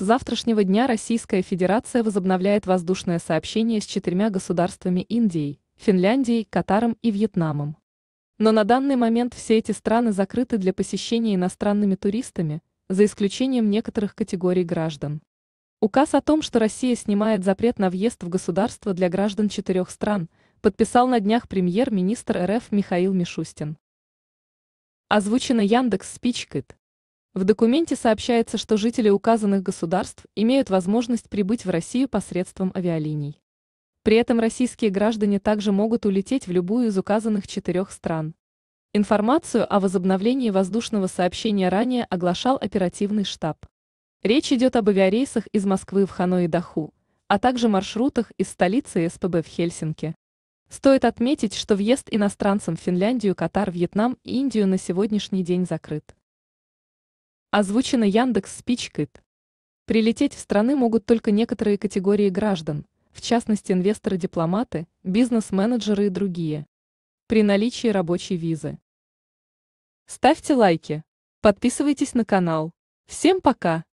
С завтрашнего дня Российская Федерация возобновляет воздушное сообщение с четырьмя государствами Индии, Финляндией, Катаром и Вьетнамом. Но на данный момент все эти страны закрыты для посещения иностранными туристами, за исключением некоторых категорий граждан. Указ о том, что Россия снимает запрет на въезд в государство для граждан четырех стран, подписал на днях премьер-министр РФ Михаил Мишустин. Озвучено Яндекс Спичкит. В документе сообщается, что жители указанных государств имеют возможность прибыть в Россию посредством авиалиний. При этом российские граждане также могут улететь в любую из указанных четырех стран. Информацию о возобновлении воздушного сообщения ранее оглашал оперативный штаб. Речь идет об авиарейсах из Москвы в Ханой и Даху, а также маршрутах из столицы СПБ в Хельсинки. Стоит отметить, что въезд иностранцам в Финляндию, Катар, Вьетнам и Индию на сегодняшний день закрыт. Озвучено Яндекс Спичкит. Прилететь в страны могут только некоторые категории граждан, в частности инвесторы-дипломаты, бизнес-менеджеры и другие. При наличии рабочей визы. Ставьте лайки. Подписывайтесь на канал. Всем пока!